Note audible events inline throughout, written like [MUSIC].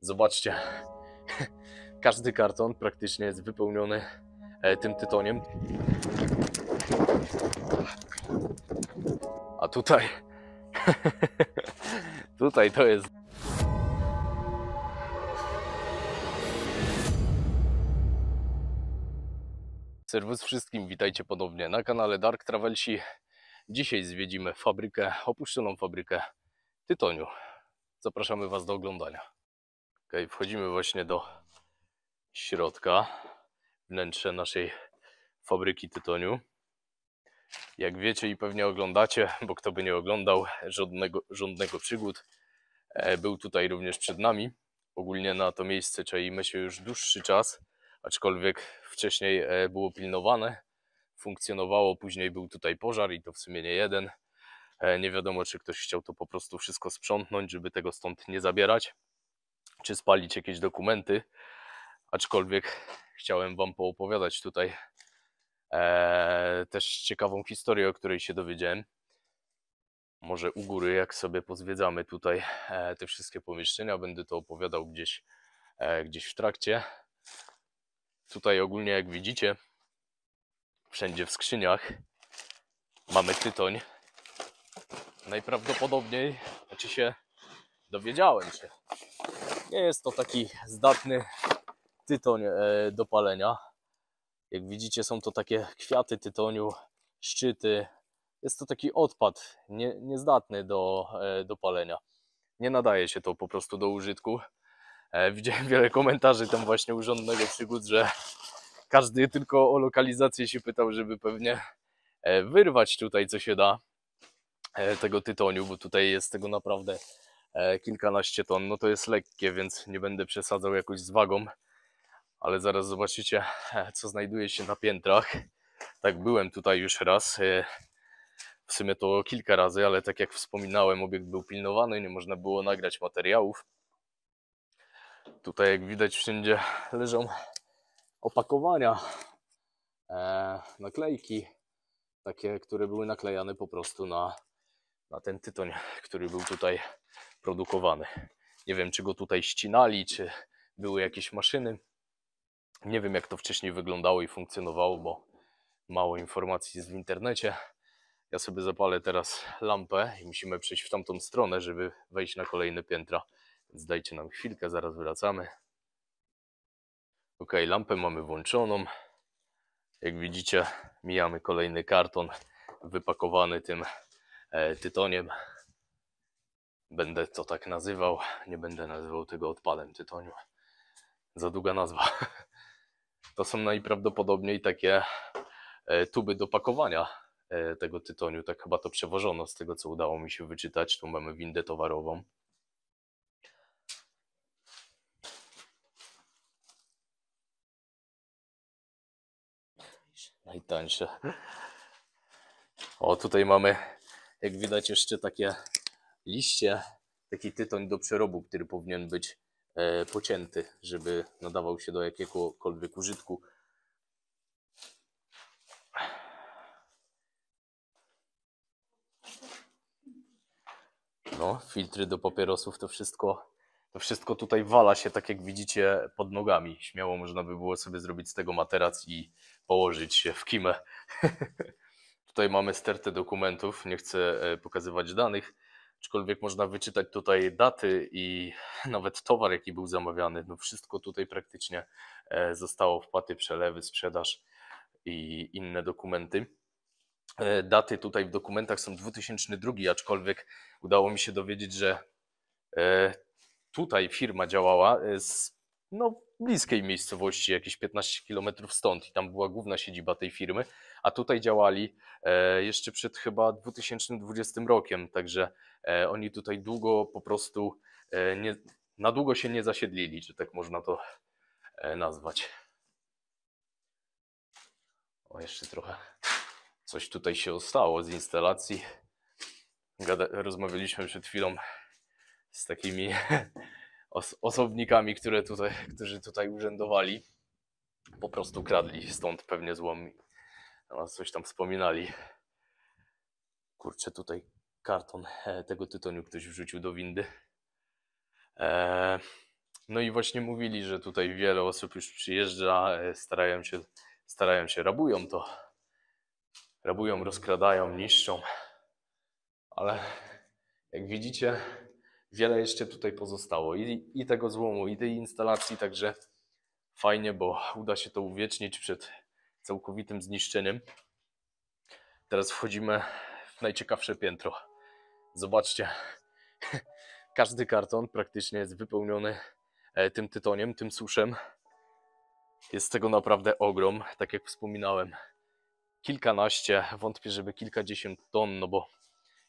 Zobaczcie, [LAUGHS] każdy karton praktycznie jest wypełniony e, tym tytoniem. A tutaj, [LAUGHS] tutaj to jest Serwus wszystkim, witajcie ponownie na kanale Dark Travelsi. Dzisiaj zwiedzimy fabrykę, opuszczoną fabrykę tytoniu. Zapraszamy Was do oglądania. Ok, wchodzimy właśnie do środka, wnętrze naszej fabryki tytoniu. Jak wiecie i pewnie oglądacie, bo kto by nie oglądał żadnego, żadnego przygód, e, był tutaj również przed nami. Ogólnie na to miejsce czaimy się już dłuższy czas, aczkolwiek wcześniej e, było pilnowane, funkcjonowało, później był tutaj pożar i to w sumie nie jeden. E, nie wiadomo, czy ktoś chciał to po prostu wszystko sprzątnąć, żeby tego stąd nie zabierać czy spalić jakieś dokumenty. Aczkolwiek chciałem Wam poopowiadać tutaj e, też ciekawą historię, o której się dowiedziałem. Może u góry, jak sobie pozwiedzamy tutaj e, te wszystkie pomieszczenia, będę to opowiadał gdzieś, e, gdzieś w trakcie. Tutaj ogólnie, jak widzicie, wszędzie w skrzyniach mamy tytoń. Najprawdopodobniej, znaczy się dowiedziałem się, nie jest to taki zdatny tytoń e, do palenia. Jak widzicie, są to takie kwiaty tytoniu, szczyty. Jest to taki odpad nie, niezdatny do, e, do palenia. Nie nadaje się to po prostu do użytku. E, widziałem wiele komentarzy tam właśnie urządnego przygód, że każdy tylko o lokalizację się pytał, żeby pewnie wyrwać tutaj co się da tego tytoniu, bo tutaj jest tego naprawdę E, kilkanaście ton, no to jest lekkie, więc nie będę przesadzał jakoś z wagą, ale zaraz zobaczycie, e, co znajduje się na piętrach. Tak, byłem tutaj już raz, e, w sumie to kilka razy, ale tak jak wspominałem, obiekt był pilnowany, nie można było nagrać materiałów. Tutaj jak widać wszędzie leżą opakowania, naklejki, takie, które były naklejane po prostu na, na ten tytoń, który był tutaj produkowany. Nie wiem, czy go tutaj ścinali, czy były jakieś maszyny. Nie wiem, jak to wcześniej wyglądało i funkcjonowało, bo mało informacji jest w internecie. Ja sobie zapalę teraz lampę i musimy przejść w tamtą stronę, żeby wejść na kolejne piętra. Więc dajcie nam chwilkę, zaraz wracamy. Ok, lampę mamy włączoną. Jak widzicie, mijamy kolejny karton wypakowany tym e, tytoniem. Będę to tak nazywał. Nie będę nazywał tego odpadem tytoniu. Za długa nazwa. [LAUGHS] To są najprawdopodobniej takie e, tuby do pakowania e, tego tytoniu. Tak chyba to przewożono z tego, co udało mi się wyczytać. Tu mamy windę towarową. Najtańsze. O, tutaj mamy, jak widać, jeszcze takie liście, taki tytoń do przerobu, który powinien być e, pocięty, żeby nadawał się do jakiegokolwiek użytku. No, filtry do papierosów, to wszystko, to wszystko tutaj wala się, tak jak widzicie, pod nogami. Śmiało można by było sobie zrobić z tego materac i położyć się w kimę. [LAUGHS] tutaj mamy stertę dokumentów, nie chcę e, pokazywać danych, aczkolwiek można wyczytać tutaj daty i [LAUGHS] nawet towar, jaki był zamawiany. No wszystko tutaj praktycznie e, zostało wpłaty, przelewy, sprzedaż i inne dokumenty. E, daty tutaj w dokumentach są 2002, aczkolwiek udało mi się dowiedzieć, że e, tutaj firma działała z no, bliskiej miejscowości, jakieś 15 km stąd i tam była główna siedziba tej firmy a tutaj działali e, jeszcze przed chyba 2020 rokiem, także e, oni tutaj długo po prostu, e, nie, na długo się nie zasiedlili, czy tak można to nazwać. O, jeszcze trochę coś tutaj się stało z instalacji. Gada, rozmawialiśmy przed chwilą z takimi [LAUGHS] os osobnikami, które tutaj, którzy tutaj urzędowali. Po prostu kradli stąd pewnie złom coś tam wspominali. Kurczę, tutaj karton e, tego tytoniu ktoś wrzucił do windy. E, no i właśnie mówili, że tutaj wiele osób już przyjeżdża, e, starają się, starają się, rabują to. Rabują, mhm. rozkradają, niszczą. Ale jak widzicie, wiele jeszcze tutaj pozostało i, i tego złomu, i tej instalacji, także fajnie, bo uda się to uwiecznić przed całkowitym zniszczeniem. Teraz wchodzimy w najciekawsze piętro. Zobaczcie, [LAUGHS] każdy karton praktycznie jest wypełniony e, tym tytoniem, tym suszem. Jest tego naprawdę ogrom, tak jak wspominałem. Kilkanaście, wątpię, żeby kilkadziesiąt ton, no bo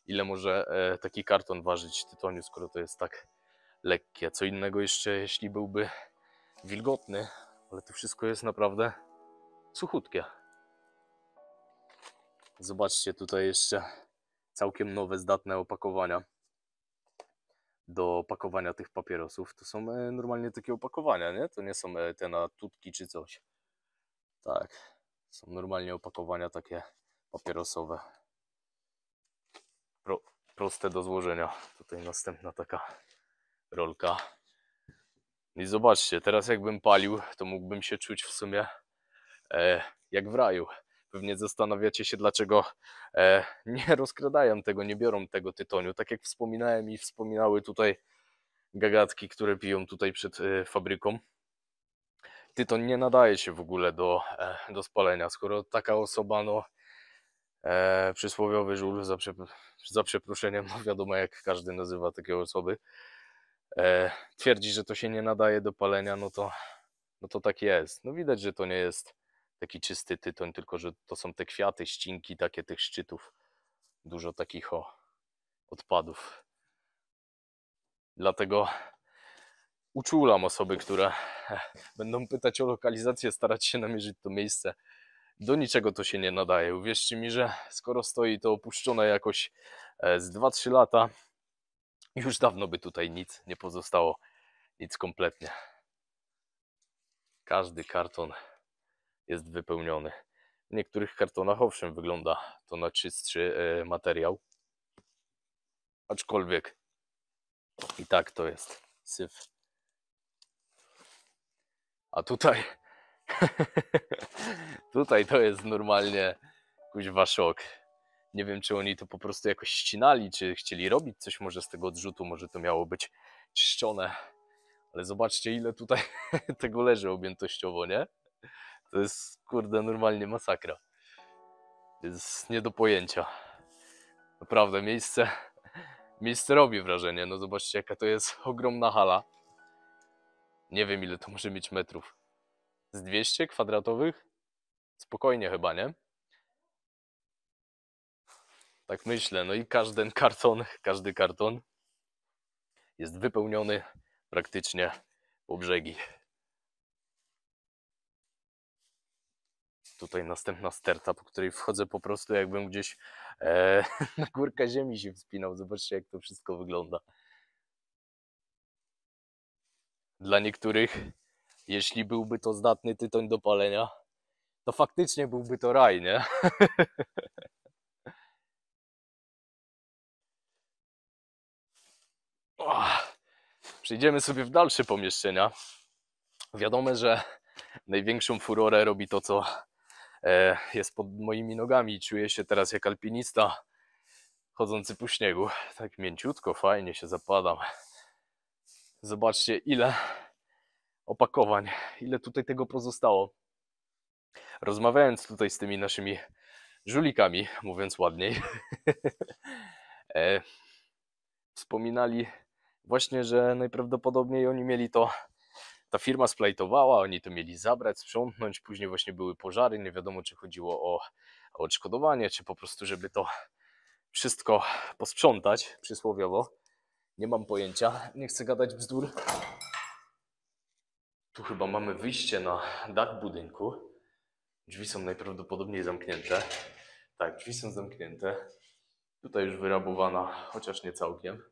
ile może e, taki karton ważyć tytoniu, skoro to jest tak lekkie. Co innego jeszcze, jeśli byłby wilgotny, ale to wszystko jest naprawdę suchutkie. Zobaczcie tutaj jeszcze całkiem nowe, zdatne opakowania do pakowania tych papierosów. To są e, normalnie takie opakowania, nie? To nie są e, te na tutki czy coś. Tak, są normalnie opakowania takie papierosowe. Pro, proste do złożenia. Tutaj następna taka rolka. I zobaczcie, teraz jakbym palił, to mógłbym się czuć w sumie E, jak w raju. Pewnie zastanawiacie się, dlaczego e, nie [LAUGHS] rozkradają tego, nie biorą tego tytoniu. Tak jak wspominałem i wspominały tutaj gagatki, które piją tutaj przed e, fabryką. Tyton nie nadaje się w ogóle do, do spalenia. Skoro taka osoba, no e, przysłowiowy żur za, za przeproszeniem, no wiadomo jak każdy nazywa takie osoby, e, twierdzi, że to się nie nadaje do palenia, no to, no to tak jest. No widać, że to nie jest taki czysty tytoń, tylko że to są te kwiaty, ścinki takie tych szczytów. Dużo takich o, odpadów. Dlatego uczulam osoby, które [LAUGHS] będą pytać o lokalizację, starać się namierzyć to miejsce. Do niczego to się nie nadaje. Uwierzcie mi, że skoro stoi to opuszczone jakoś e, z 2-3 lata, już dawno by tutaj nic nie pozostało. Nic kompletnie. Każdy karton jest wypełniony. W niektórych kartonach owszem wygląda to na czystszy e, materiał, aczkolwiek i tak to jest syf. A tutaj [LAUGHS] tutaj to jest normalnie kuźwa szok. Nie wiem, czy oni to po prostu jakoś ścinali, czy chcieli robić coś może z tego odrzutu, może to miało być czyszczone. Ale zobaczcie, ile tutaj [LAUGHS] tego leży objętościowo, nie? To jest, kurde, normalnie masakra. Jest nie do pojęcia. Naprawdę, miejsce, [LAUGHS] miejsce robi wrażenie. No zobaczcie, jaka to jest [LAUGHS] ogromna hala. Nie wiem, ile to może mieć metrów. Z 200 kwadratowych? Spokojnie chyba, nie? Tak myślę. No i każdy karton, [LAUGHS] każdy karton jest wypełniony praktycznie po brzegi. tutaj następna sterta, po której wchodzę po prostu jakbym gdzieś e, [LAUGHS] na górkę ziemi się wspinał. Zobaczcie jak to wszystko wygląda. Dla niektórych, jeśli byłby to zdatny tytoń do palenia, to faktycznie byłby to raj, nie? [LAUGHS] Przejdziemy sobie w dalsze pomieszczenia. Wiadomo, że największą furorę robi to, co E, jest pod moimi nogami i czuję się teraz jak alpinista chodzący po śniegu. Tak mięciutko, fajnie się zapadam. Zobaczcie ile opakowań, ile tutaj tego pozostało. Rozmawiając tutaj z tymi naszymi żulikami, mówiąc ładniej, [LAUGHS] e, wspominali właśnie, że najprawdopodobniej oni mieli to ta firma splajtowała, oni to mieli zabrać, sprzątnąć, później właśnie były pożary, nie wiadomo czy chodziło o, odszkodowanie, czy po prostu żeby to wszystko posprzątać przysłowiowo. Nie mam pojęcia, nie chcę gadać bzdur. Tu chyba mamy wyjście na dach budynku. Drzwi są najprawdopodobniej zamknięte. Tak, drzwi są zamknięte. Tutaj już wyrabowana, chociaż nie całkiem,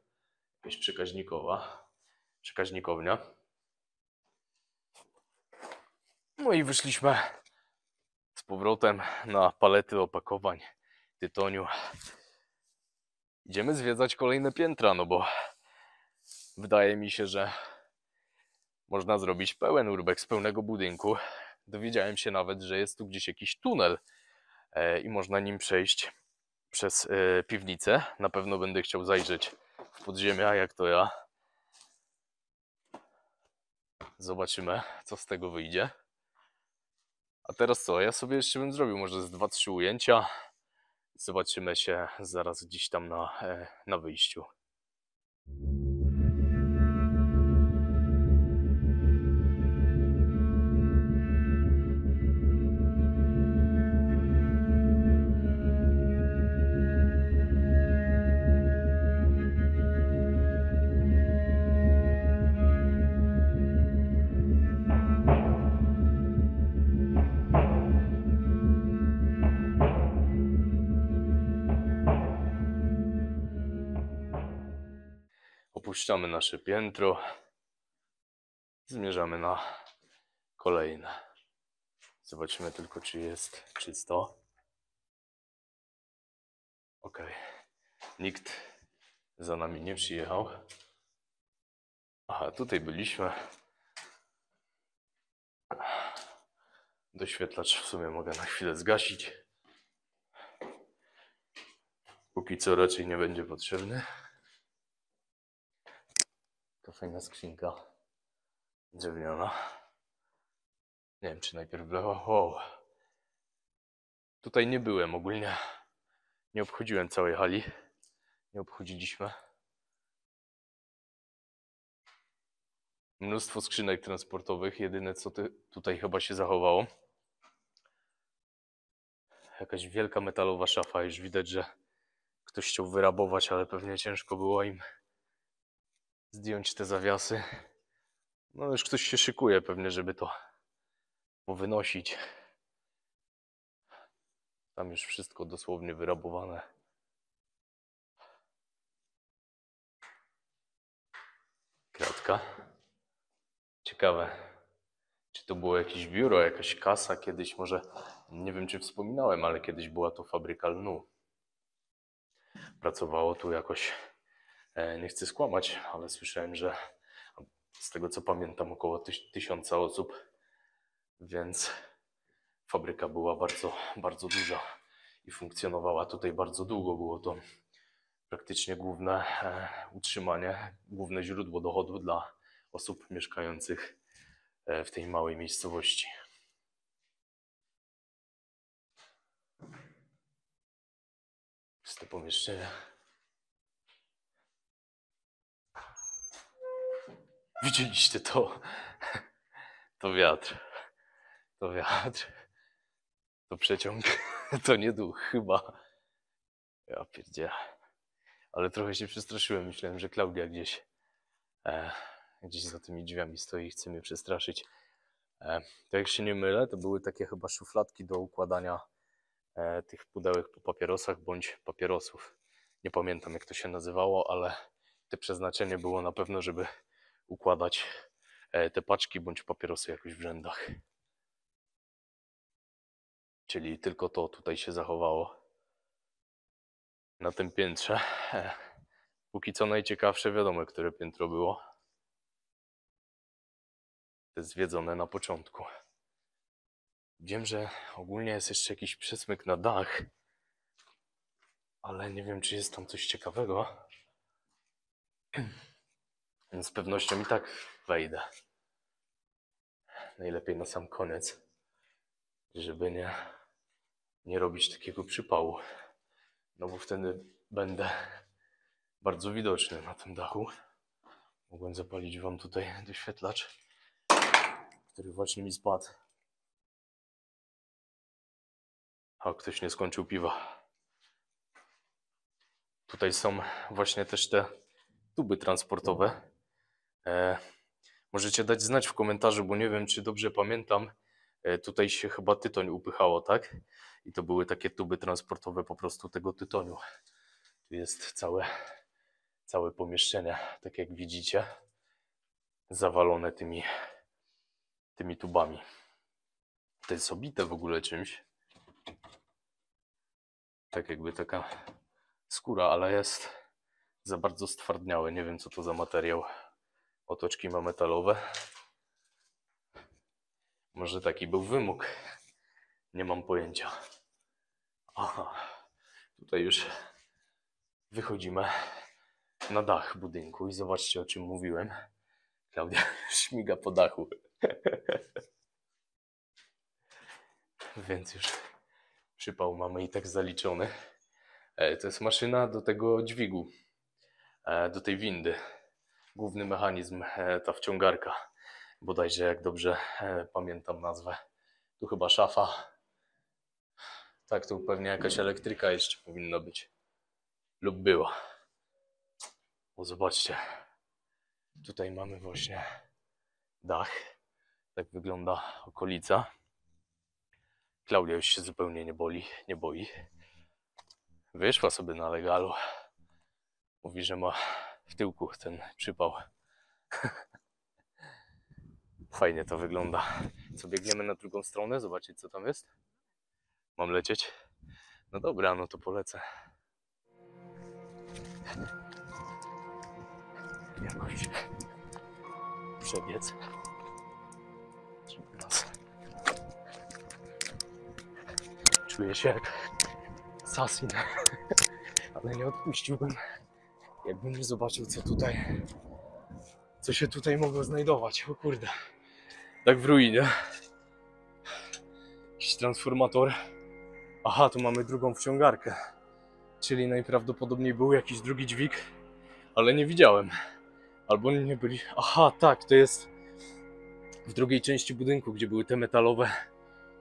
jakaś przekaźnikowa, przekaźnikownia. No i wyszliśmy z powrotem na palety opakowań tytoniu. Idziemy zwiedzać kolejne piętra, no bo wydaje mi się, że można zrobić pełen urbek z pełnego budynku. Dowiedziałem się nawet, że jest tu gdzieś jakiś tunel e, i można nim przejść przez e, piwnicę. Na pewno będę chciał zajrzeć w podziemia, jak to ja. Zobaczymy, co z tego wyjdzie. A teraz co? Ja sobie jeszcze bym zrobił może z 2-3 ujęcia. Zobaczymy się zaraz gdzieś tam na, e, na wyjściu. opuszczamy nasze piętro. Zmierzamy na kolejne. Zobaczymy tylko, czy jest czysto. Ok. Nikt za nami nie przyjechał. Aha, tutaj byliśmy. Doświetlacz w sumie mogę na chwilę zgasić. Póki co raczej nie będzie potrzebny. To fajna skrzynka drewniana. Nie wiem, czy najpierw była. Wow. Tutaj nie byłem ogólnie. Nie obchodziłem całej hali. Nie obchodziliśmy. Mnóstwo skrzynek transportowych. Jedyne co ty, tutaj chyba się zachowało. Jakaś wielka metalowa szafa. Już widać, że ktoś chciał wyrabować, ale pewnie ciężko było im zdjąć te zawiasy. No już ktoś się szykuje pewnie, żeby to powynosić. Tam już wszystko dosłownie wyrabowane. Kratka. Ciekawe, czy to było jakieś biuro, jakaś kasa kiedyś, może nie wiem czy wspominałem, ale kiedyś była to fabryka lnu. Pracowało tu jakoś E, nie chcę skłamać, ale słyszałem, że z tego co pamiętam około tyś, tysiąca osób, więc fabryka była bardzo, bardzo duża i funkcjonowała tutaj bardzo długo. Było to praktycznie główne e, utrzymanie, główne źródło dochodu dla osób mieszkających e, w tej małej miejscowości. Jest to pomieszczenie Widzieliście to? To wiatr. To wiatr. To przeciąg. [LAUGHS] To nie duch chyba. Ja pierdzie. Ale trochę się przestraszyłem. Myślałem, że Klaudia gdzieś e, gdzieś za tymi drzwiami stoi i chce mnie przestraszyć. E, to jak się nie mylę, to były takie chyba szufladki do układania e, tych pudełek po papierosach bądź papierosów. Nie pamiętam jak to się nazywało, ale te przeznaczenie było na pewno, żeby układać e, te paczki bądź papierosy jakoś w rzędach. Czyli tylko to tutaj się zachowało na tym piętrze. E, póki co najciekawsze wiadomo, które piętro było. Te zwiedzone na początku. Wiem, że ogólnie jest jeszcze jakiś przesmyk na dach, ale nie wiem, czy jest tam coś ciekawego. Więc z pewnością i tak wejdę. Najlepiej na sam koniec, żeby nie, nie robić takiego przypału. No bo wtedy będę bardzo widoczny na tym dachu. Mogłem zapalić Wam tutaj doświetlacz, który właśnie mi spadł. A ktoś nie skończył piwa. Tutaj są właśnie też te tuby transportowe. E, możecie dać znać w komentarzu, bo nie wiem, czy dobrze pamiętam. E, tutaj się chyba tytoń upychało, tak? I to były takie tuby transportowe po prostu tego tytoniu. Tu jest całe, całe pomieszczenie, tak jak widzicie, zawalone tymi, tymi tubami. To jest obite w ogóle czymś. Tak jakby taka skóra, ale jest za bardzo stwardniałe. Nie wiem, co to za materiał. Otoczki ma metalowe. Może taki był wymóg. Nie mam pojęcia. Aha. Tutaj już wychodzimy na dach budynku i zobaczcie o czym mówiłem. Klaudia [LAUGHS] śmiga po dachu. [LAUGHS] Więc już przypał mamy i tak zaliczony. E, to jest maszyna do tego dźwigu, e, do tej windy główny mechanizm, e, ta wciągarka, bodajże jak dobrze e, pamiętam nazwę. Tu chyba szafa. Tak, tu pewnie jakaś elektryka jeszcze powinna być. Lub była. Bo zobaczcie. Tutaj mamy właśnie dach. Tak wygląda okolica. Klaudia już się zupełnie nie boli, nie boi. Wyszła sobie na legalu. Mówi, że ma w tyłku ten przypał. [LAUGHS] Fajnie to wygląda. Co biegniemy na drugą stronę, zobaczyć co tam jest. Mam lecieć? No dobra, no to polecę. Jakoś przebiec. Czuję się jak sasin, [LAUGHS] ale nie odpuściłbym. Jakbym nie zobaczył, co tutaj, co się tutaj mogło znajdować. O kurde, tak w ruinie. Jakiś transformator. Aha, tu mamy drugą wciągarkę. Czyli najprawdopodobniej był jakiś drugi dźwig, ale nie widziałem. Albo nie byli. Aha, tak, to jest w drugiej części budynku, gdzie były te metalowe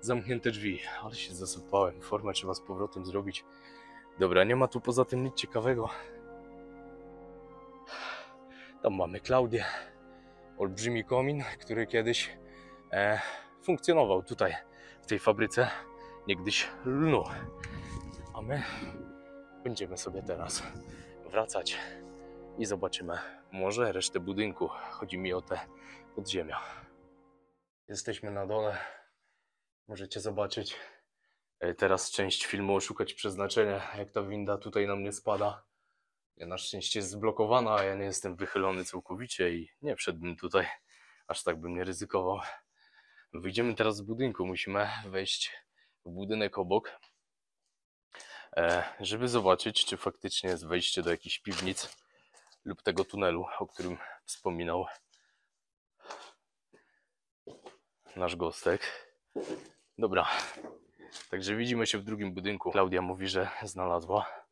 zamknięte drzwi. Ale się zasypałem. Formę trzeba z powrotem zrobić. Dobra, nie ma tu poza tym nic ciekawego. Tam mamy Klaudię, olbrzymi komin, który kiedyś e, funkcjonował tutaj, w tej fabryce, niegdyś lnu. A my będziemy sobie teraz wracać i zobaczymy może resztę budynku. Chodzi mi o te podziemia. Jesteśmy na dole. Możecie zobaczyć e, teraz część filmu Oszukać Przeznaczenia, jak ta winda tutaj na mnie spada. Ja na szczęście jest zblokowana, a ja nie jestem wychylony całkowicie i nie przednim tutaj. Aż tak bym nie ryzykował. Wyjdziemy teraz z budynku. Musimy wejść w budynek obok, e, żeby zobaczyć, czy faktycznie jest wejście do jakichś piwnic lub tego tunelu, o którym wspominał nasz gostek. Dobra, także widzimy się w drugim budynku. Klaudia mówi, że znalazła.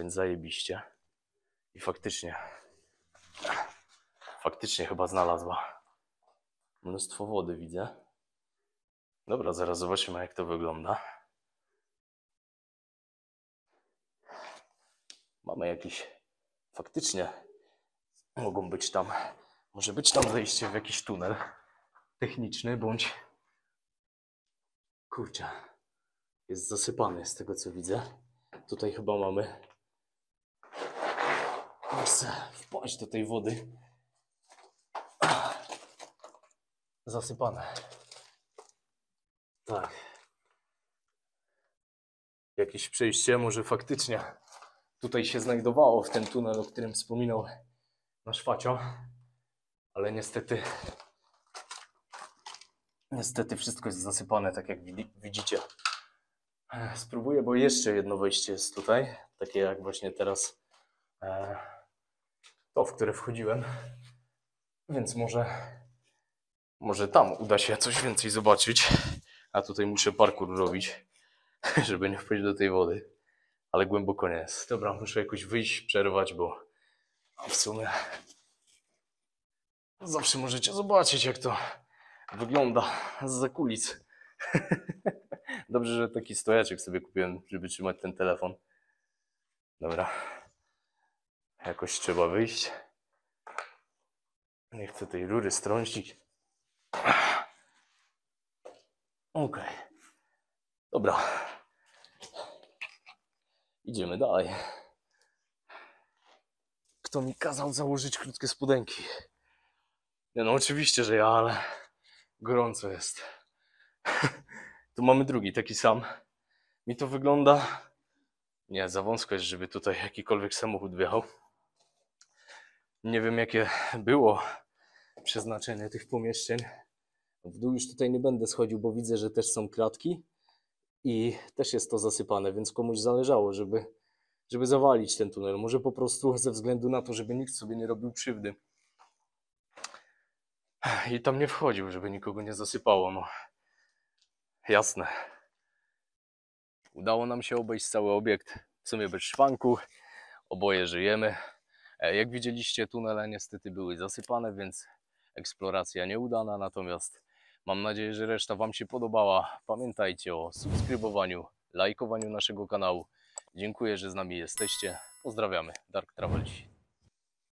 Więc zajebiście. I faktycznie, faktycznie chyba znalazła. Mnóstwo wody widzę. Dobra, zaraz zobaczymy jak to wygląda. Mamy jakiś, faktycznie mogą być tam, może być tam zejście w jakiś tunel techniczny, bądź kurczę, jest zasypany z tego co widzę. Tutaj chyba mamy Wpaść do tej wody. Zasypane. Tak. Jakieś przejście może faktycznie tutaj się znajdowało w ten tunel, o którym wspominał nasz facio. Ale niestety Niestety wszystko jest zasypane, tak jak widzicie. Spróbuję, bo jeszcze jedno wejście jest tutaj, takie jak właśnie teraz. E, to, w które wchodziłem. Więc może, może tam uda się coś więcej zobaczyć. A tutaj muszę parkour robić, [LAUGHS] żeby nie wpaść do tej wody. Ale głęboko nie jest. Dobra, muszę jakoś wyjść, przerwać, bo w sumie zawsze możecie zobaczyć, jak to wygląda z zakulic. [LAUGHS] Dobrze, że taki stojaczek sobie kupiłem, żeby trzymać ten telefon. Dobra. Jakoś trzeba wyjść. Nie chcę tej rury strącić. Ok. Dobra. Idziemy dalej. Kto mi kazał założyć krótkie spodenki? Nie, no oczywiście, że ja, ale gorąco jest. [LAUGHS] tu mamy drugi, taki sam. Mi to wygląda... Nie, za wąsko jest, żeby tutaj jakikolwiek samochód wjechał. Nie wiem, jakie było przeznaczenie tych pomieszczeń. W dół już tutaj nie będę schodził, bo widzę, że też są kratki i też jest to zasypane, więc komuś zależało, żeby, żeby zawalić ten tunel. Może po prostu ze względu na to, żeby nikt sobie nie robił krzywdy. I tam nie wchodził, żeby nikogo nie zasypało. No. Jasne. Udało nam się obejść cały obiekt, w sumie bez szwanku. Oboje żyjemy. E, jak widzieliście, tunele niestety były zasypane, więc eksploracja nieudana, natomiast mam nadzieję, że reszta Wam się podobała. Pamiętajcie o subskrybowaniu, lajkowaniu naszego kanału. Dziękuję, że z nami jesteście. Pozdrawiamy. Dark Travelsi.